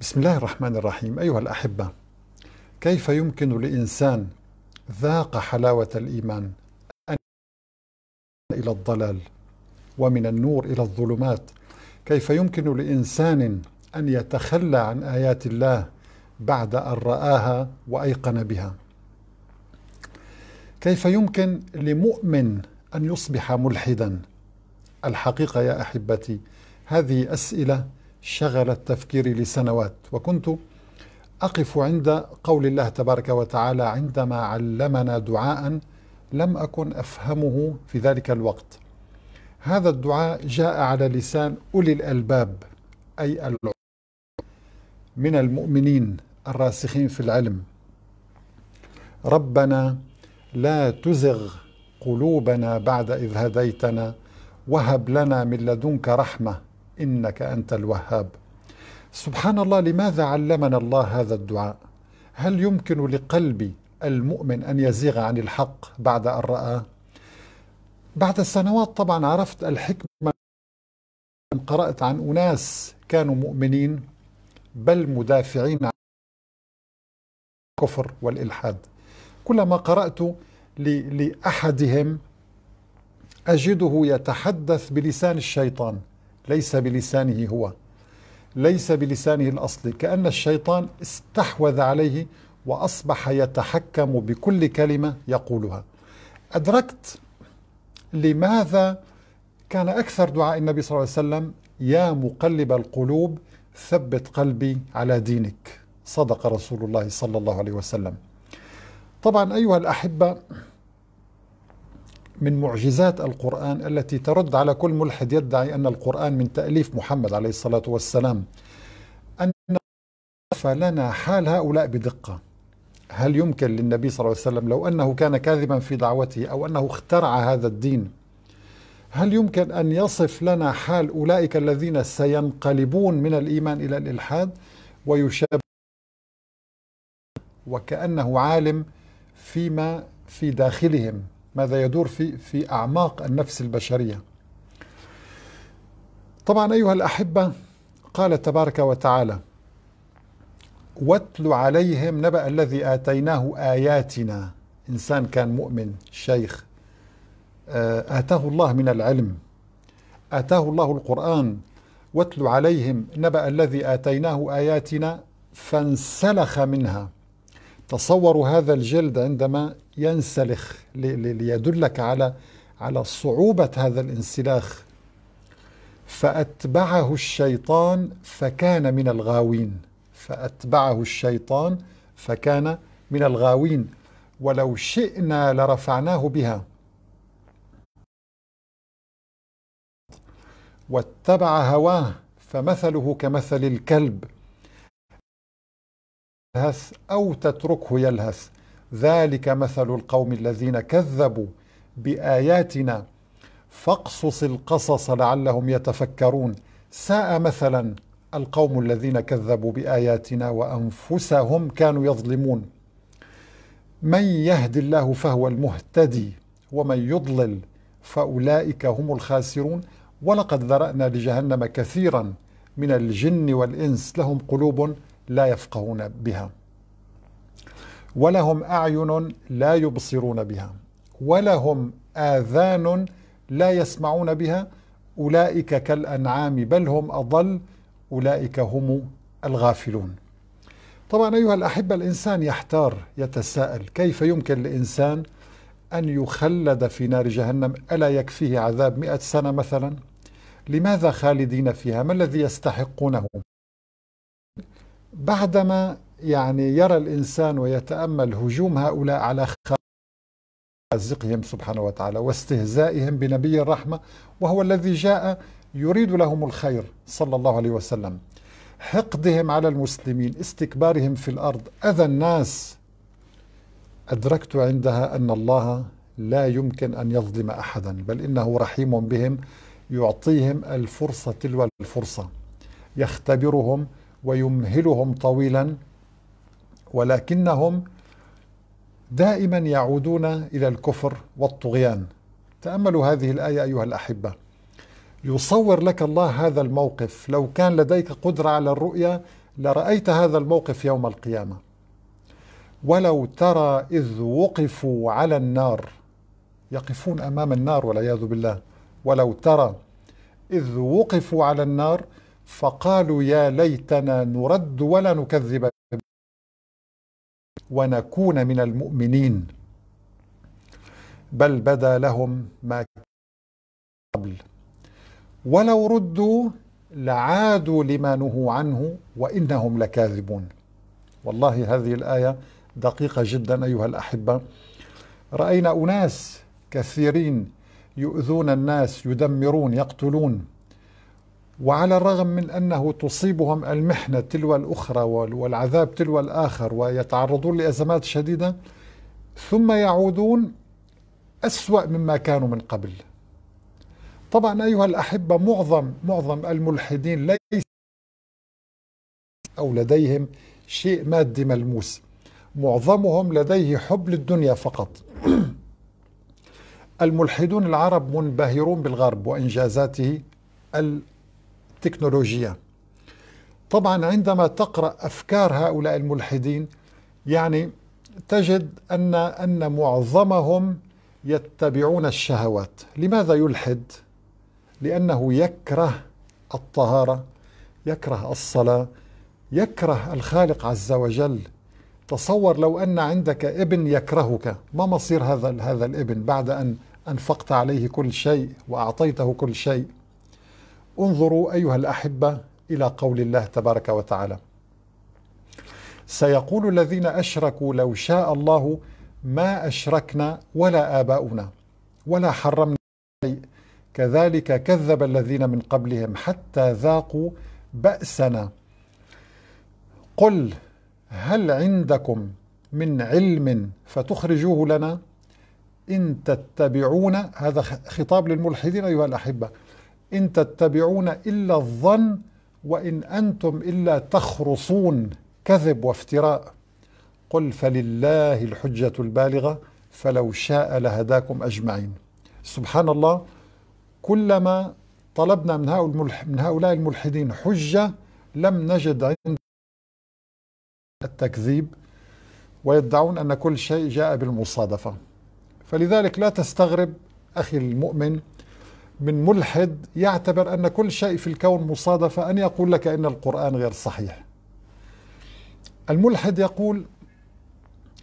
بسم الله الرحمن الرحيم أيها الأحبة كيف يمكن لإنسان ذاق حلاوة الإيمان أن إلى الضلال ومن النور إلى الظلمات كيف يمكن لإنسان أن يتخلى عن آيات الله بعد أن رآها وأيقن بها كيف يمكن لمؤمن أن يصبح ملحدا الحقيقة يا أحبتي هذه أسئلة شغلت تفكيري لسنوات وكنت أقف عند قول الله تبارك وتعالى عندما علمنا دعاء لم أكن أفهمه في ذلك الوقت هذا الدعاء جاء على لسان أولي الألباب أي من المؤمنين الراسخين في العلم ربنا لا تزغ قلوبنا بعد إذ هديتنا وهب لنا من لدنك رحمة إنك أنت الوهاب سبحان الله لماذا علمنا الله هذا الدعاء هل يمكن لقلبي المؤمن أن يزيغ عن الحق بعد أن رآه بعد سنوات طبعا عرفت الحكمة قرأت عن أناس كانوا مؤمنين بل مدافعين عن الكفر والإلحاد كلما قرأت لأحدهم أجده يتحدث بلسان الشيطان ليس بلسانه هو ليس بلسانه الأصلي كأن الشيطان استحوذ عليه وأصبح يتحكم بكل كلمة يقولها أدركت لماذا كان أكثر دعاء النبي صلى الله عليه وسلم يا مقلب القلوب ثبت قلبي على دينك صدق رسول الله صلى الله عليه وسلم طبعا أيها الأحبة من معجزات القرآن التي ترد على كل ملحد يدعي أن القرآن من تأليف محمد عليه الصلاة والسلام أن لنا حال هؤلاء بدقة هل يمكن للنبي صلى الله عليه وسلم لو أنه كان كاذبا في دعوته أو أنه اخترع هذا الدين هل يمكن أن يصف لنا حال أولئك الذين سينقلبون من الإيمان إلى الإلحاد ويشاب وكأنه عالم فيما في داخلهم ماذا يدور في في أعماق النفس البشرية طبعا أيها الأحبة قال تبارك وتعالى واتل عليهم نبأ الذي آتيناه آياتنا إنسان كان مؤمن شيخ آه، آتاه الله من العلم آتاه الله القرآن واتل عليهم نبأ الذي آتيناه آياتنا فانسلخ منها تصوروا هذا الجلد عندما ينسلخ ليدلك على على صعوبة هذا الانسلاخ فأتبعه الشيطان فكان من الغاوين فأتبعه الشيطان فكان من الغاوين ولو شئنا لرفعناه بها واتبع هواه فمثله كمثل الكلب يلهث أو تتركه يلهث ذلك مثل القوم الذين كذبوا بآياتنا فاقصص القصص لعلهم يتفكرون ساء مثلا القوم الذين كذبوا بآياتنا وأنفسهم كانوا يظلمون من يهد الله فهو المهتدي ومن يضلل فأولئك هم الخاسرون ولقد ذرأنا لجهنم كثيرا من الجن والإنس لهم قلوب لا يفقهون بها ولهم اعين لا يبصرون بها ولهم اذان لا يسمعون بها اولئك كالانعام بل هم اضل اولئك هم الغافلون طبعا ايها الاحبه الانسان يحتار يتساءل كيف يمكن لانسان ان يخلد في نار جهنم الا يكفيه عذاب مئة سنه مثلا لماذا خالدين فيها ما الذي يستحقونه بعدما يعني يرى الإنسان ويتأمل هجوم هؤلاء على رازقهم سبحانه وتعالى واستهزائهم بنبي الرحمة وهو الذي جاء يريد لهم الخير صلى الله عليه وسلم حقدهم على المسلمين استكبارهم في الأرض أذى الناس أدركت عندها أن الله لا يمكن أن يظلم أحدا بل إنه رحيم بهم يعطيهم الفرصة تلو الفرصة يختبرهم ويمهلهم طويلا ولكنهم دائما يعودون الى الكفر والطغيان تاملوا هذه الايه ايها الاحبه يصور لك الله هذا الموقف لو كان لديك قدره على الرؤيه لرايت هذا الموقف يوم القيامه ولو ترى اذ وقفوا على النار يقفون امام النار والعياذ بالله ولو ترى اذ وقفوا على النار فقالوا يا ليتنا نرد ولا نكذب ونكون من المؤمنين بل بدا لهم ما قبل ولو ردوا لعادوا لما نهوا عنه وانهم لكاذبون والله هذه الايه دقيقه جدا ايها الاحبه راينا اناس كثيرين يؤذون الناس يدمرون يقتلون وعلى الرغم من أنه تصيبهم المحنة تلو الأخرى والعذاب تلو الآخر ويتعرضون لأزمات شديدة ثم يعودون أسوأ مما كانوا من قبل طبعا أيها الأحبة معظم معظم الملحدين ليس أو لديهم شيء مادي ملموس معظمهم لديه حب للدنيا فقط الملحدون العرب منبهرون بالغرب وإنجازاته التكنولوجيا طبعا عندما تقرأ أفكار هؤلاء الملحدين يعني تجد أن أن معظمهم يتبعون الشهوات لماذا يلحد؟ لأنه يكره الطهارة يكره الصلاة يكره الخالق عز وجل تصور لو أن عندك ابن يكرهك ما مصير هذا هذا الابن بعد أن أنفقت عليه كل شيء وأعطيته كل شيء انظروا أيها الأحبة إلى قول الله تبارك وتعالى سيقول الذين أشركوا لو شاء الله ما أشركنا ولا آباؤنا ولا حرمنا شيء كذلك كذب الذين من قبلهم حتى ذاقوا بأسنا قل هل عندكم من علم فتخرجوه لنا إن تتبعون هذا خطاب للملحدين أيها الأحبة إن تتبعون إلا الظن وإن أنتم إلا تخرصون كذب وافتراء قل فلله الحجة البالغة فلو شاء لهداكم أجمعين سبحان الله كلما طلبنا من هؤلاء الملحدين حجة لم نجد عند التكذيب ويدعون أن كل شيء جاء بالمصادفة فلذلك لا تستغرب أخي المؤمن من ملحد يعتبر أن كل شيء في الكون مصادفة أن يقول لك أن القرآن غير صحيح الملحد يقول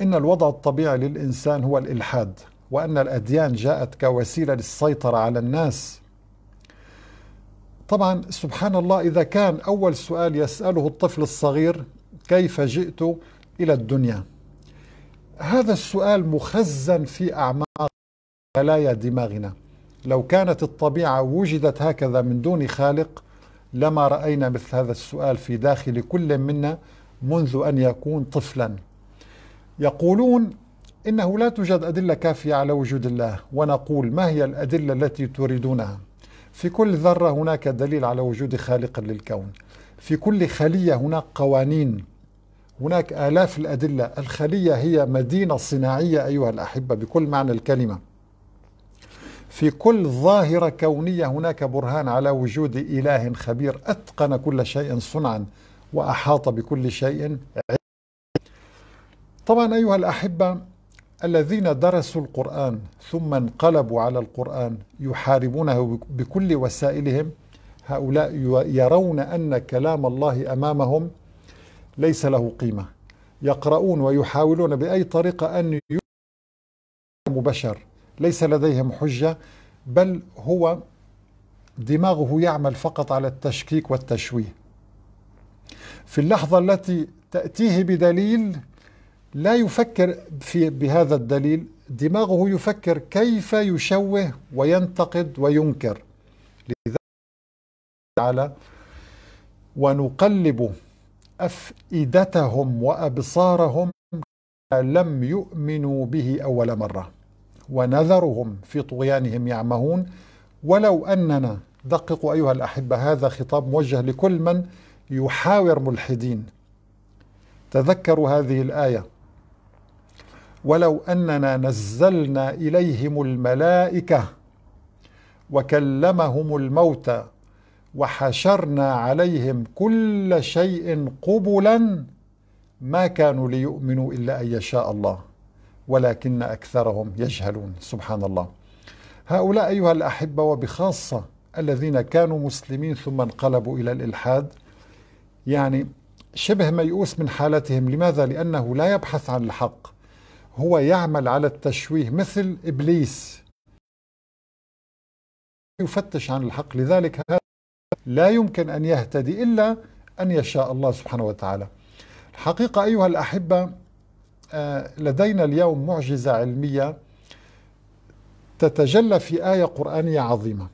إن الوضع الطبيعي للإنسان هو الإلحاد وأن الأديان جاءت كوسيلة للسيطرة على الناس طبعا سبحان الله إذا كان أول سؤال يسأله الطفل الصغير كيف جئت إلى الدنيا هذا السؤال مخزن في أعماق خلايا دماغنا لو كانت الطبيعة وجدت هكذا من دون خالق لما رأينا مثل هذا السؤال في داخل كل منا منذ أن يكون طفلا يقولون إنه لا توجد أدلة كافية على وجود الله ونقول ما هي الأدلة التي تريدونها في كل ذرة هناك دليل على وجود خالق للكون في كل خلية هناك قوانين هناك آلاف الأدلة الخلية هي مدينة صناعية أيها الأحبة بكل معنى الكلمة في كل ظاهرة كونية هناك برهان على وجود إله خبير أتقن كل شيء صنعا وأحاط بكل شيء طبعا أيها الأحبة الذين درسوا القرآن ثم انقلبوا على القرآن يحاربونه بكل وسائلهم هؤلاء يرون أن كلام الله أمامهم ليس له قيمة يقرؤون ويحاولون بأي طريقة أن يكون بشر ليس لديهم حجة بل هو دماغه يعمل فقط على التشكيك والتشويه في اللحظة التي تأتيه بدليل لا يفكر في بهذا الدليل دماغه يفكر كيف يشوه وينتقد وينكر لذا على ونقلب أفئدتهم وأبصارهم لم يؤمنوا به أول مرة ونذرهم في طغيانهم يعمهون ولو أننا دققوا أيها الأحبة هذا خطاب موجه لكل من يحاور ملحدين تذكروا هذه الآية ولو أننا نزلنا إليهم الملائكة وكلمهم الموتى وحشرنا عليهم كل شيء قبلا ما كانوا ليؤمنوا إلا أن يشاء الله ولكن أكثرهم يجهلون سبحان الله هؤلاء أيها الأحبة وبخاصة الذين كانوا مسلمين ثم انقلبوا إلى الإلحاد يعني شبه ميؤوس من حالتهم لماذا؟ لأنه لا يبحث عن الحق هو يعمل على التشويه مثل إبليس يفتش عن الحق لذلك هذا لا يمكن أن يهتدي إلا أن يشاء الله سبحانه وتعالى الحقيقة أيها الأحبة آه، لدينا اليوم معجزة علمية تتجلى في آية قرآنية عظيمة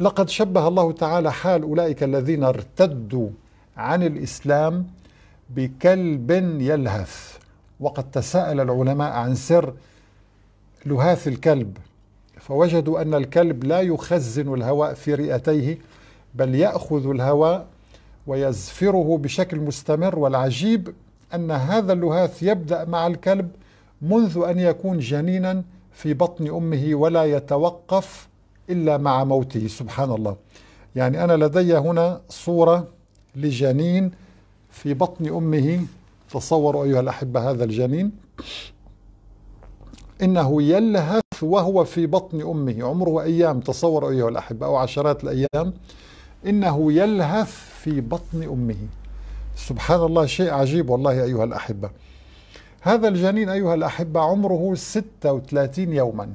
لقد شبه الله تعالى حال أولئك الذين ارتدوا عن الإسلام بكلب يلهث وقد تساءل العلماء عن سر لهاث الكلب فوجدوا أن الكلب لا يخزن الهواء في رئتيه بل يأخذ الهواء ويزفره بشكل مستمر والعجيب أن هذا اللهاث يبدأ مع الكلب منذ أن يكون جنينا في بطن أمه ولا يتوقف إلا مع موته سبحان الله يعني أنا لدي هنا صورة لجنين في بطن أمه تصوروا أيها الأحبة هذا الجنين إنه يلهث وهو في بطن أمه عمره أيام تصوروا أيها الأحبة أو عشرات الأيام إنه يلهث في بطن أمه سبحان الله شيء عجيب والله أيها الأحبة هذا الجنين أيها الأحبة عمره 36 يوما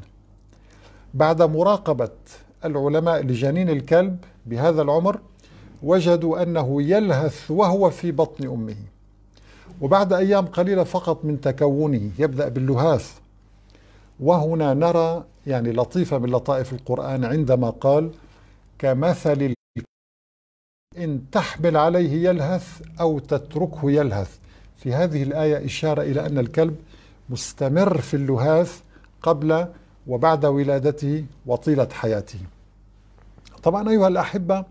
بعد مراقبة العلماء لجنين الكلب بهذا العمر وجدوا أنه يلهث وهو في بطن أمه وبعد أيام قليلة فقط من تكونه يبدأ باللهاث وهنا نرى يعني لطيفة من لطائف القرآن عندما قال كمثل إن تحمل عليه يلهث أو تتركه يلهث في هذه الآية إشارة إلى أن الكلب مستمر في اللهاث قبل وبعد ولادته وطيلة حياته طبعا أيها الأحبة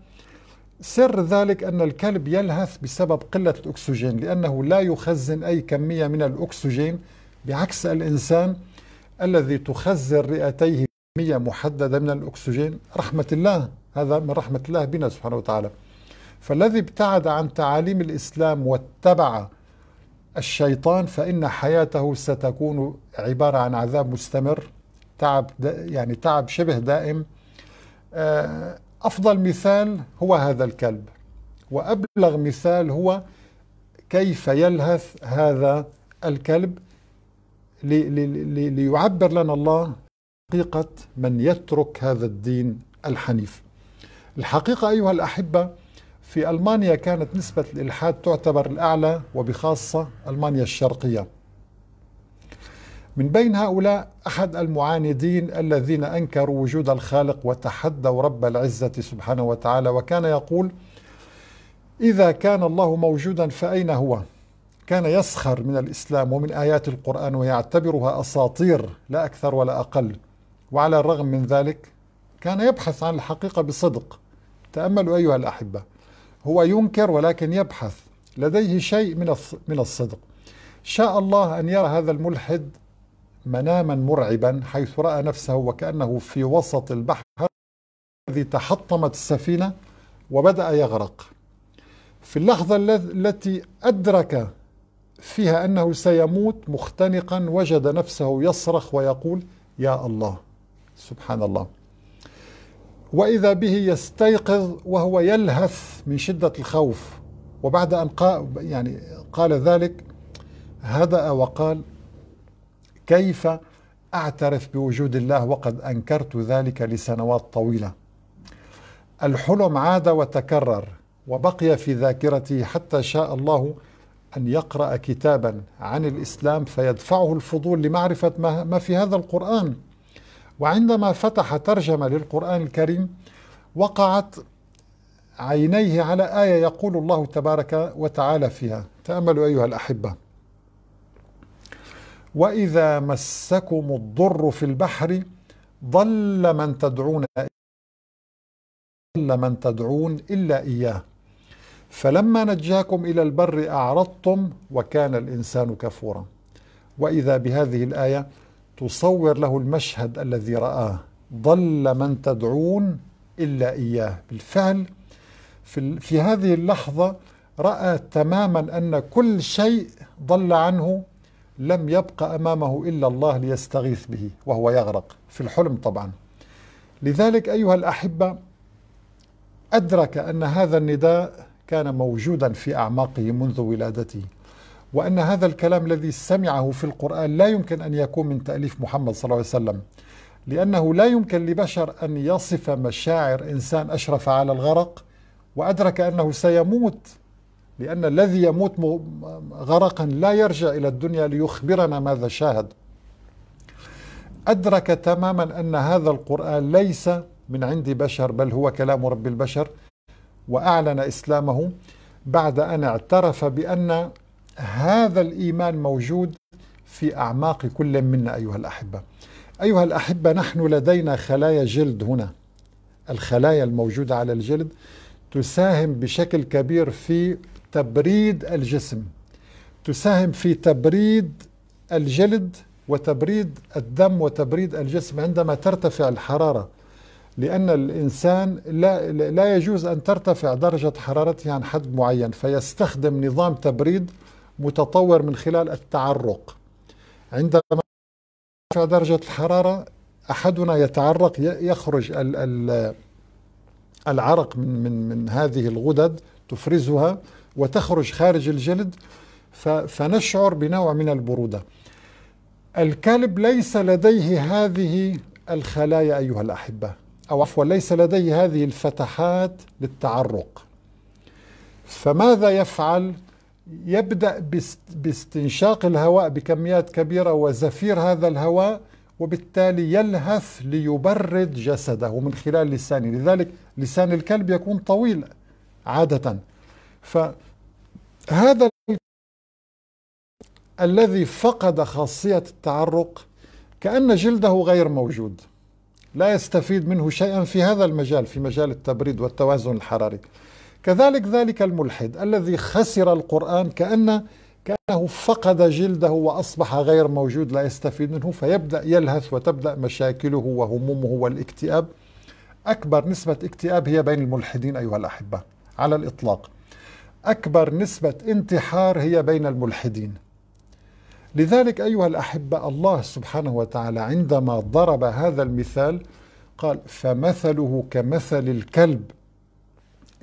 سر ذلك أن الكلب يلهث بسبب قلة الأكسجين لأنه لا يخزن أي كمية من الأكسجين بعكس الإنسان الذي تخزن رئتيه كمية محددة من الأكسجين رحمة الله هذا من رحمة الله بنا سبحانه وتعالى فالذي ابتعد عن تعاليم الإسلام واتبع الشيطان فإن حياته ستكون عبارة عن عذاب مستمر تعب يعني تعب شبه دائم آه، أفضل مثال هو هذا الكلب وأبلغ مثال هو كيف يلهث هذا الكلب ليعبر لنا الله حقيقة من يترك هذا الدين الحنيف الحقيقة أيها الأحبة في ألمانيا كانت نسبة الإلحاد تعتبر الأعلى وبخاصة ألمانيا الشرقية من بين هؤلاء أحد المعاندين الذين أنكروا وجود الخالق وتحدوا رب العزة سبحانه وتعالى وكان يقول إذا كان الله موجودا فأين هو؟ كان يسخر من الإسلام ومن آيات القرآن ويعتبرها أساطير لا أكثر ولا أقل وعلى الرغم من ذلك كان يبحث عن الحقيقة بصدق تأملوا أيها الأحبة هو ينكر ولكن يبحث لديه شيء من من الصدق شاء الله أن يرى هذا الملحد مناما مرعبا حيث رأى نفسه وكأنه في وسط البحر الذي تحطمت السفينة وبدأ يغرق في اللحظة التي أدرك فيها أنه سيموت مختنقا وجد نفسه يصرخ ويقول يا الله سبحان الله وإذا به يستيقظ وهو يلهث من شدة الخوف وبعد أن قال يعني قال ذلك هدأ وقال كيف أعترف بوجود الله وقد أنكرت ذلك لسنوات طويلة الحلم عاد وتكرر وبقي في ذاكرتي حتى شاء الله أن يقرأ كتابا عن الإسلام فيدفعه الفضول لمعرفة ما في هذا القرآن وعندما فتح ترجمة للقرآن الكريم وقعت عينيه على آية يقول الله تبارك وتعالى فيها تأملوا أيها الأحبة وإذا مسكم الضر في البحر ضل من تدعون ضل من تدعون إلا إياه فلما نجاكم إلى البر أعرضتم وكان الإنسان كفورا وإذا بهذه الآية تصور له المشهد الذي رآه ضل من تدعون إلا إياه بالفعل في, في هذه اللحظة رأى تماما أن كل شيء ضل عنه لم يبقى أمامه إلا الله ليستغيث به وهو يغرق في الحلم طبعا لذلك أيها الأحبة أدرك أن هذا النداء كان موجودا في أعماقه منذ ولادته وأن هذا الكلام الذي سمعه في القرآن لا يمكن أن يكون من تأليف محمد صلى الله عليه وسلم لأنه لا يمكن لبشر أن يصف مشاعر إنسان أشرف على الغرق وأدرك أنه سيموت لأن الذي يموت غرقا لا يرجع إلى الدنيا ليخبرنا ماذا شاهد أدرك تماما أن هذا القرآن ليس من عند بشر بل هو كلام رب البشر وأعلن إسلامه بعد أن اعترف بأن هذا الإيمان موجود في أعماق كل منا أيها الأحبة أيها الأحبة نحن لدينا خلايا جلد هنا الخلايا الموجودة على الجلد تساهم بشكل كبير في تبريد الجسم تساهم في تبريد الجلد وتبريد الدم وتبريد الجسم عندما ترتفع الحرارة لأن الإنسان لا, لا يجوز أن ترتفع درجة حرارته عن حد معين فيستخدم نظام تبريد متطور من خلال التعرق عندما في درجة الحرارة أحدنا يتعرق يخرج العرق من, من, من هذه الغدد تفرزها وتخرج خارج الجلد فنشعر بنوع من البرودة الكلب ليس لديه هذه الخلايا أيها الأحبة أو عفوا ليس لديه هذه الفتحات للتعرق فماذا يفعل؟ يبدأ باستنشاق الهواء بكميات كبيرة وزفير هذا الهواء وبالتالي يلهث ليبرد جسده من خلال لسانه لذلك لسان الكلب يكون طويل عادة فهذا الذي فقد خاصية التعرق كأن جلده غير موجود لا يستفيد منه شيئا في هذا المجال في مجال التبريد والتوازن الحراري كذلك ذلك الملحد الذي خسر القرآن كأن كأنه فقد جلده وأصبح غير موجود لا يستفيد منه فيبدأ يلهث وتبدأ مشاكله وهمومه والاكتئاب أكبر نسبة اكتئاب هي بين الملحدين أيها الأحبة على الإطلاق أكبر نسبة انتحار هي بين الملحدين لذلك أيها الأحبة الله سبحانه وتعالى عندما ضرب هذا المثال قال فمثله كمثل الكلب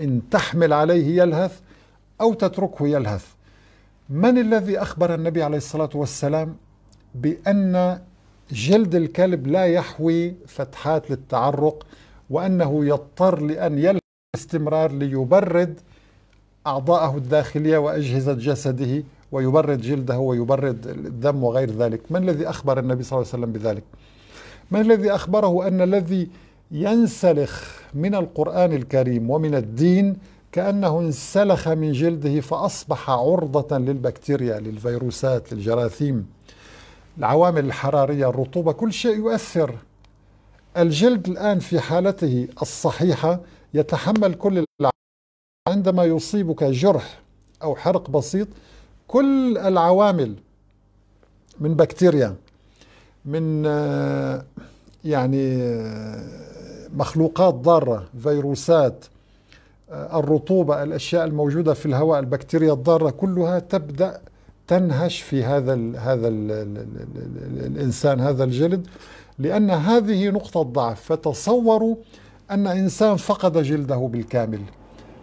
إن تحمل عليه يلهث أو تتركه يلهث من الذي أخبر النبي عليه الصلاة والسلام بأن جلد الكلب لا يحوي فتحات للتعرق وأنه يضطر لأن يلهث باستمرار ليبرد أعضاءه الداخلية وأجهزة جسده ويبرد جلده ويبرد الدم وغير ذلك من الذي أخبر النبي صلى الله عليه وسلم بذلك من الذي أخبره أن الذي ينسلخ من القرآن الكريم ومن الدين كأنه انسلخ من جلده فأصبح عرضة للبكتيريا للفيروسات للجراثيم العوامل الحرارية الرطوبة كل شيء يؤثر الجلد الآن في حالته الصحيحة يتحمل كل العوامل عندما يصيبك جرح أو حرق بسيط كل العوامل من بكتيريا من آه، يعني آه، مخلوقات ضارة فيروسات آه، الرطوبة الأشياء الموجودة في الهواء البكتيريا الضارة كلها تبدأ تنهش في هذا الـ هذا الـ الإنسان هذا الجلد لأن هذه نقطة ضعف فتصوروا أن إنسان فقد جلده بالكامل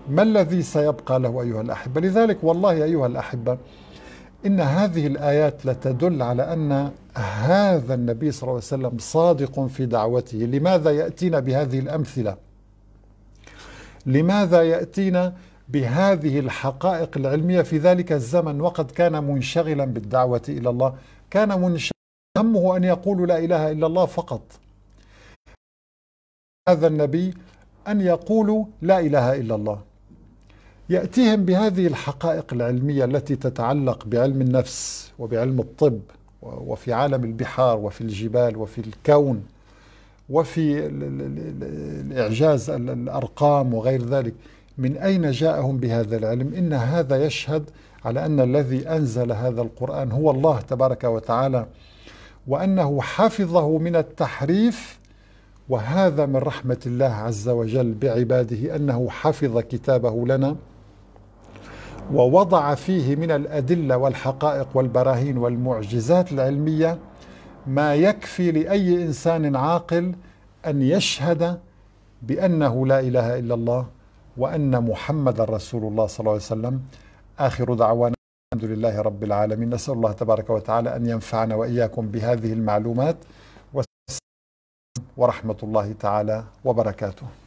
ما الذي سيبقى له أيها الأحبة لذلك والله أيها الأحبة إن هذه الآيات لتدل على أن هذا النبي صلى الله عليه وسلم صادق في دعوته لماذا يأتينا بهذه الأمثلة لماذا يأتينا بهذه الحقائق العلمية في ذلك الزمن وقد كان منشغلا بالدعوة إلى الله كان منشغلا همه أن يقول لا إله إلا الله فقط هذا النبي أن يقول لا إله إلا الله يأتيهم بهذه الحقائق العلمية التي تتعلق بعلم النفس وبعلم الطب وفي عالم البحار وفي الجبال وفي الكون وفي الإعجاز الأرقام وغير ذلك من أين جاءهم بهذا العلم إن هذا يشهد على أن الذي أنزل هذا القرآن هو الله تبارك وتعالى وأنه حفظه من التحريف وهذا من رحمة الله عز وجل بعباده أنه حفظ كتابه لنا ووضع فيه من الأدلة والحقائق والبراهين والمعجزات العلمية ما يكفي لأي إنسان عاقل أن يشهد بأنه لا إله إلا الله وأن محمد رسول الله صلى الله عليه وسلم آخر دعوانا الحمد لله رب العالمين نسأل الله تبارك وتعالى أن ينفعنا وإياكم بهذه المعلومات ورحمة الله تعالى وبركاته